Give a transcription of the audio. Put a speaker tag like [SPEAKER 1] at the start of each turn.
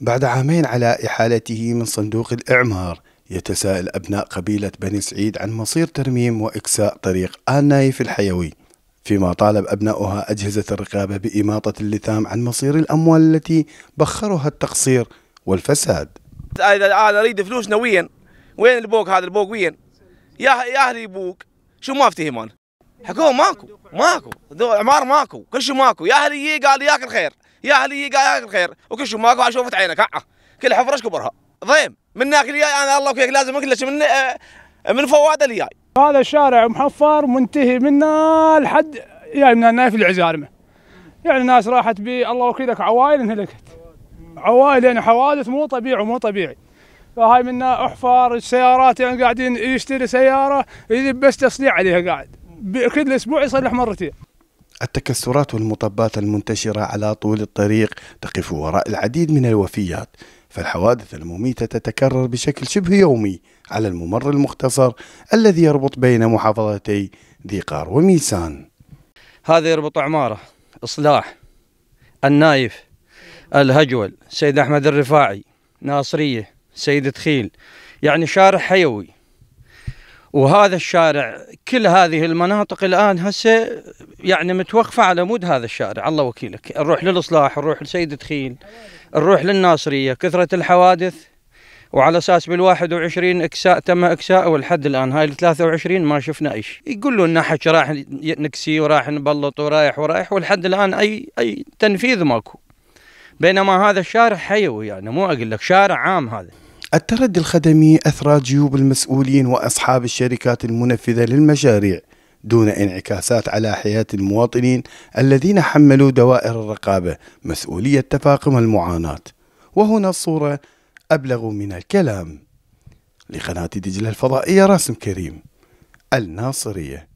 [SPEAKER 1] بعد عامين على إحالته من صندوق الإعمار يتساءل أبناء قبيلة بني سعيد عن مصير ترميم وإكساء طريق آل نايف الحيوي فيما طالب أبناؤها أجهزة الرقابة بإماطة اللثام عن مصير الأموال التي بخرها التقصير والفساد
[SPEAKER 2] أنا أريد فلوسنا وين وين البوق هذا البوق وين يا يا أهلي بوق شو ما افتهم أنا حكوه ماكو ماكو عمار ماكو كل شيء ماكو يا أهلي قال ياك الخير يا اهلي يا الخير وكل شو ماكو شوفت عينك ها كل حفرش كبرها ضيم من ناكل ياي انا الله وكيك لازم اكلش من آه، من فواده الياي
[SPEAKER 3] هذا الشارع محفر منتهي منا لحد يعني نايف العزارمه يعني ناس راحت بي الله وكيلك عوائل انهلكت عوائل يعني حوادث مو طبيعي مو طبيعي فهاي منا احفار السيارات يعني قاعدين يشتري سياره يجيب بس تصنيع عليها قاعد كل اسبوع يصلح مرتين
[SPEAKER 1] التكسرات والمطبات المنتشرة على طول الطريق تقف وراء العديد من الوفيات فالحوادث المميتة تتكرر بشكل شبه يومي على الممر المختصر الذي يربط بين محافظتي ذي قار وميسان هذا يربط عمارة
[SPEAKER 4] إصلاح النايف
[SPEAKER 1] الهجول سيد
[SPEAKER 4] أحمد الرفاعي ناصرية سيد تخيل يعني شارع حيوي وهذا الشارع كل هذه المناطق الآن هسه يعني متوقفه على مود هذا الشارع الله وكيلك نروح للاصلاح نروح لسيد دخيل نروح للناصريه كثره الحوادث وعلى اساس بال 21 اكساء تم اكساءه والحد الان هاي ال 23 ما شفنا اي شيء يقولوا لنا حكي راح نكسي وراح نبلط ورايح ورايح والحد الان اي اي تنفيذ ماكو بينما هذا الشارع حيوي يعني مو اقول لك شارع عام هذا
[SPEAKER 1] التردي الخدمي اثرى جيوب المسؤولين واصحاب الشركات المنفذه للمشاريع دون انعكاسات على حياة المواطنين الذين حملوا دوائر الرقابة مسؤولية تفاقم المعاناة وهنا الصورة أبلغ من الكلام لقناة دجلة الفضائية راسم كريم الناصرية